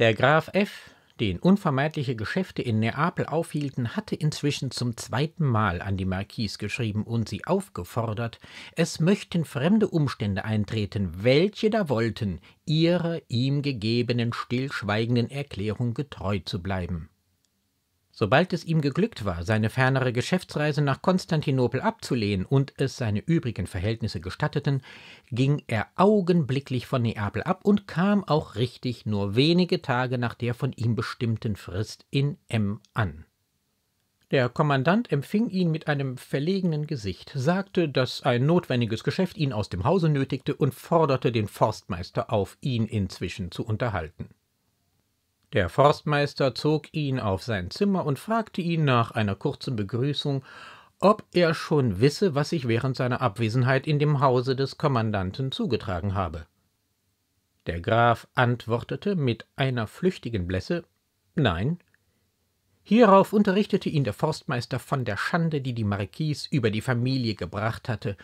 Der Graf F., den unvermeidliche Geschäfte in Neapel aufhielten, hatte inzwischen zum zweiten Mal an die Marquise geschrieben und sie aufgefordert, es möchten fremde Umstände eintreten, welche da wollten, ihrer ihm gegebenen stillschweigenden Erklärung getreu zu bleiben. Sobald es ihm geglückt war, seine fernere Geschäftsreise nach Konstantinopel abzulehnen und es seine übrigen Verhältnisse gestatteten, ging er augenblicklich von Neapel ab und kam auch richtig nur wenige Tage nach der von ihm bestimmten Frist in M an. Der Kommandant empfing ihn mit einem verlegenen Gesicht, sagte, dass ein notwendiges Geschäft ihn aus dem Hause nötigte und forderte den Forstmeister auf, ihn inzwischen zu unterhalten. Der Forstmeister zog ihn auf sein Zimmer und fragte ihn nach einer kurzen Begrüßung, ob er schon wisse, was sich während seiner Abwesenheit in dem Hause des Kommandanten zugetragen habe. Der Graf antwortete mit einer flüchtigen Blässe Nein. Hierauf unterrichtete ihn der Forstmeister von der Schande, die die Marquise über die Familie gebracht hatte,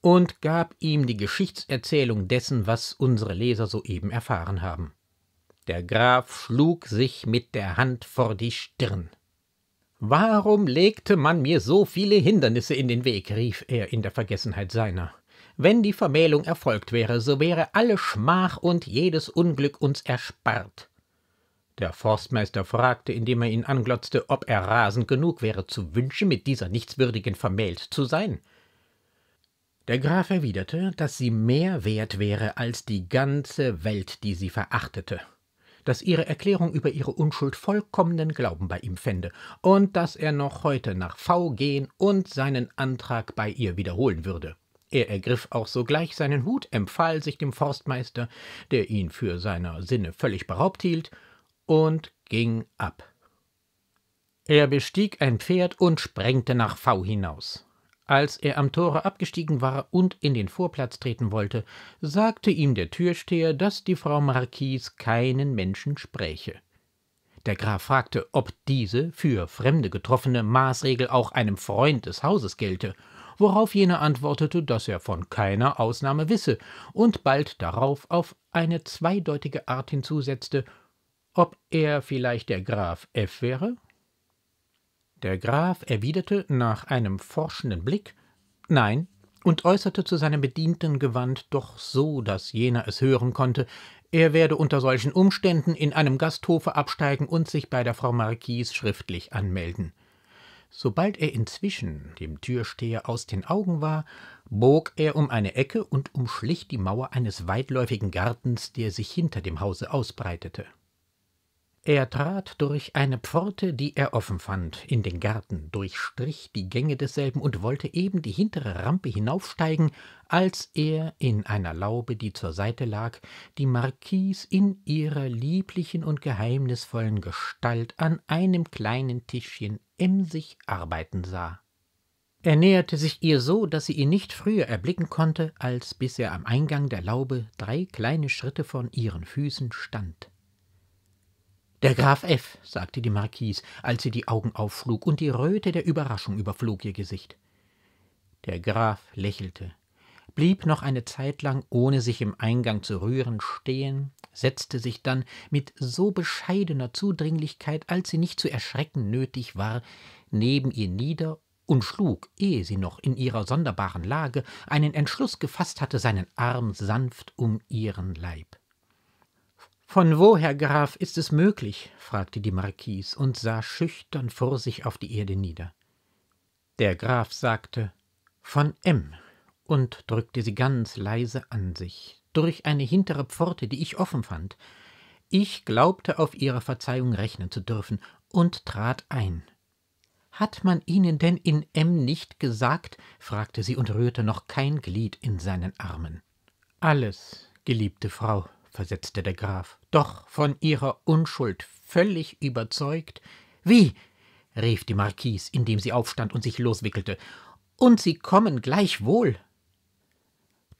und gab ihm die Geschichtserzählung dessen, was unsere Leser soeben erfahren haben. Der Graf schlug sich mit der Hand vor die Stirn. Warum legte man mir so viele Hindernisse in den Weg? rief er in der Vergessenheit seiner. Wenn die Vermählung erfolgt wäre, so wäre alle Schmach und jedes Unglück uns erspart. Der Forstmeister fragte, indem er ihn anglotzte, ob er rasend genug wäre, zu wünschen, mit dieser Nichtswürdigen vermählt zu sein. Der Graf erwiderte, dass sie mehr wert wäre als die ganze Welt, die sie verachtete dass ihre Erklärung über ihre Unschuld vollkommenen Glauben bei ihm fände und dass er noch heute nach V gehen und seinen Antrag bei ihr wiederholen würde. Er ergriff auch sogleich seinen Hut, empfahl sich dem Forstmeister, der ihn für seiner Sinne völlig beraubt hielt, und ging ab. Er bestieg ein Pferd und sprengte nach V hinaus. Als er am Tore abgestiegen war und in den Vorplatz treten wollte, sagte ihm der Türsteher, dass die Frau Marquis keinen Menschen spräche. Der Graf fragte, ob diese für Fremde getroffene Maßregel auch einem Freund des Hauses gelte, worauf jener antwortete, dass er von keiner Ausnahme wisse und bald darauf auf eine zweideutige Art hinzusetzte, ob er vielleicht der Graf F. wäre der Graf erwiderte nach einem forschenden Blick Nein und äußerte zu seinem Bedienten gewandt doch so, dass jener es hören konnte, er werde unter solchen Umständen in einem Gasthofe absteigen und sich bei der Frau Marquise schriftlich anmelden. Sobald er inzwischen dem Türsteher aus den Augen war, bog er um eine Ecke und umschlich die Mauer eines weitläufigen Gartens, der sich hinter dem Hause ausbreitete er trat durch eine Pforte, die er offen fand, in den Garten, durchstrich die Gänge desselben und wollte eben die hintere Rampe hinaufsteigen, als er in einer Laube, die zur Seite lag, die Marquise in ihrer lieblichen und geheimnisvollen Gestalt an einem kleinen Tischchen emsig arbeiten sah. Er näherte sich ihr so, dass sie ihn nicht früher erblicken konnte, als bis er am Eingang der Laube drei kleine Schritte von ihren Füßen stand. Der Graf F., sagte die Marquise, als sie die Augen aufschlug, und die Röte der Überraschung überflog ihr Gesicht. Der Graf lächelte, blieb noch eine Zeit lang, ohne sich im Eingang zu rühren, stehen, setzte sich dann mit so bescheidener Zudringlichkeit, als sie nicht zu erschrecken nötig war, neben ihr nieder und schlug, ehe sie noch in ihrer sonderbaren Lage einen Entschluss gefasst hatte, seinen Arm sanft um ihren Leib. Von wo, Herr Graf, ist es möglich? fragte die Marquise und sah schüchtern vor sich auf die Erde nieder. Der Graf sagte von M und drückte sie ganz leise an sich, durch eine hintere Pforte, die ich offen fand. Ich glaubte auf ihre Verzeihung rechnen zu dürfen und trat ein. Hat man Ihnen denn in M nicht gesagt? fragte sie und rührte noch kein Glied in seinen Armen. Alles, geliebte Frau, versetzte der Graf, doch von ihrer Unschuld völlig überzeugt. Wie? rief die Marquise, indem sie aufstand und sich loswickelte. Und Sie kommen gleichwohl.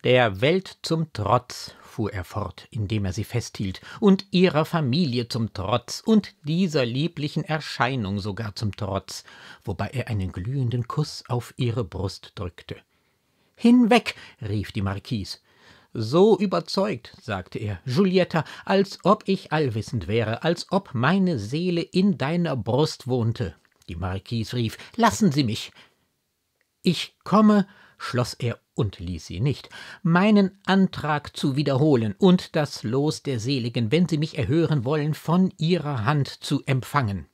Der Welt zum Trotz, fuhr er fort, indem er sie festhielt, und ihrer Familie zum Trotz und dieser lieblichen Erscheinung sogar zum Trotz, wobei er einen glühenden Kuss auf ihre Brust drückte. Hinweg, rief die Marquise. So überzeugt, sagte er, Julietta, als ob ich allwissend wäre, als ob meine Seele in deiner Brust wohnte. Die Marquise rief, lassen Sie mich. Ich komme, schloss er und ließ sie nicht, meinen Antrag zu wiederholen und das Los der Seligen, wenn sie mich erhören wollen, von ihrer Hand zu empfangen.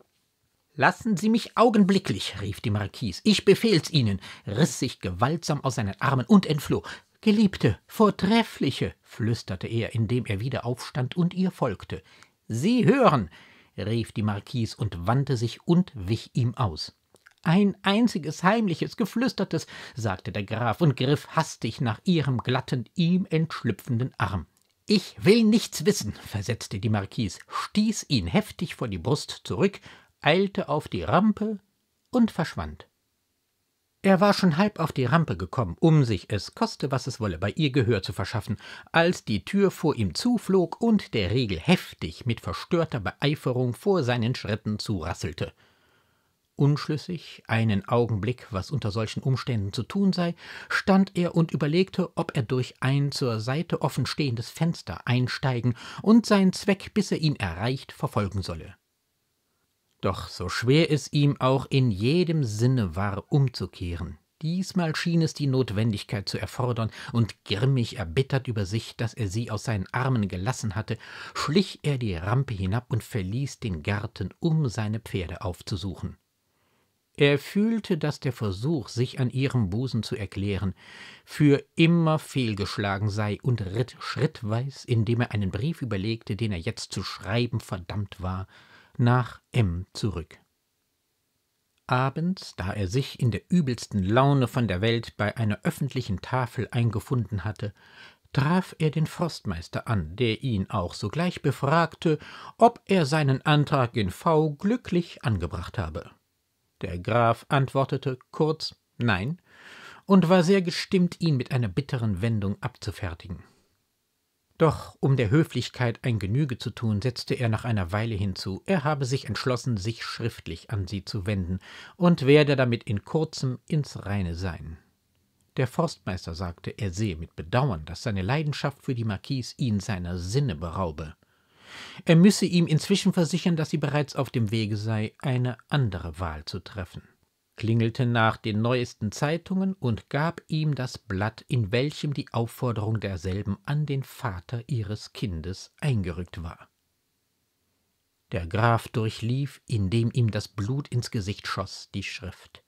Lassen Sie mich augenblicklich, rief die Marquise. Ich befehl's Ihnen, riss sich gewaltsam aus seinen Armen und entfloh. Geliebte, Vortreffliche, flüsterte er, indem er wieder aufstand und ihr folgte. Sie hören, rief die Marquise und wandte sich und wich ihm aus. Ein einziges heimliches Geflüstertes, sagte der Graf und griff hastig nach ihrem glatten, ihm entschlüpfenden Arm. Ich will nichts wissen, versetzte die Marquise, stieß ihn heftig vor die Brust zurück, eilte auf die Rampe und verschwand. Er war schon halb auf die Rampe gekommen, um sich es koste was es wolle bei ihr Gehör zu verschaffen, als die Tür vor ihm zuflog und der Riegel heftig mit verstörter Beeiferung vor seinen Schritten zurasselte. Unschlüssig, einen Augenblick, was unter solchen Umständen zu tun sei, stand er und überlegte, ob er durch ein zur Seite offen stehendes Fenster einsteigen und seinen Zweck, bis er ihn erreicht, verfolgen solle. Doch so schwer es ihm auch in jedem Sinne war, umzukehren, Diesmal schien es die Notwendigkeit zu erfordern, und grimmig erbittert über sich, dass er sie aus seinen Armen gelassen hatte, schlich er die Rampe hinab und verließ den Garten, um seine Pferde aufzusuchen. Er fühlte, dass der Versuch, sich an ihrem Busen zu erklären, für immer fehlgeschlagen sei und ritt schrittweis, indem er einen Brief überlegte, den er jetzt zu schreiben verdammt war, nach M zurück. Abends, da er sich in der übelsten Laune von der Welt bei einer öffentlichen Tafel eingefunden hatte, traf er den Forstmeister an, der ihn auch sogleich befragte, ob er seinen Antrag in V glücklich angebracht habe. Der Graf antwortete kurz Nein und war sehr gestimmt, ihn mit einer bitteren Wendung abzufertigen. Doch um der Höflichkeit ein Genüge zu tun, setzte er nach einer Weile hinzu, er habe sich entschlossen, sich schriftlich an sie zu wenden und werde damit in kurzem ins Reine sein. Der Forstmeister sagte, er sehe mit Bedauern, dass seine Leidenschaft für die Marquise ihn seiner Sinne beraube. Er müsse ihm inzwischen versichern, dass sie bereits auf dem Wege sei, eine andere Wahl zu treffen klingelte nach den neuesten Zeitungen und gab ihm das Blatt, in welchem die Aufforderung derselben an den Vater ihres Kindes eingerückt war. Der Graf durchlief, indem ihm das Blut ins Gesicht schoss, die Schrift.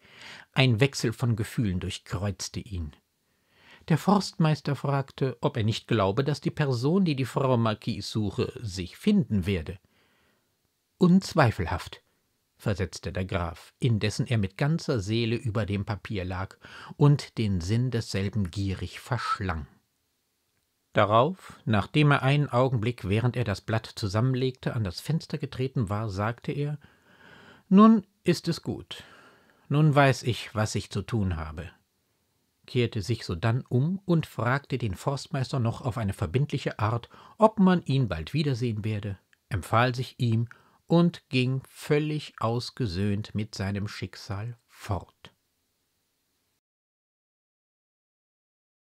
Ein Wechsel von Gefühlen durchkreuzte ihn. Der Forstmeister fragte, ob er nicht glaube, dass die Person, die die Frau Marquis suche, sich finden werde. Unzweifelhaft, versetzte der Graf, indessen er mit ganzer Seele über dem Papier lag und den Sinn desselben gierig verschlang. Darauf, nachdem er einen Augenblick, während er das Blatt zusammenlegte, an das Fenster getreten war, sagte er Nun ist es gut. Nun weiß ich, was ich zu tun habe kehrte sich sodann um und fragte den Forstmeister noch auf eine verbindliche Art, ob man ihn bald wiedersehen werde, empfahl sich ihm und ging völlig ausgesöhnt mit seinem Schicksal fort.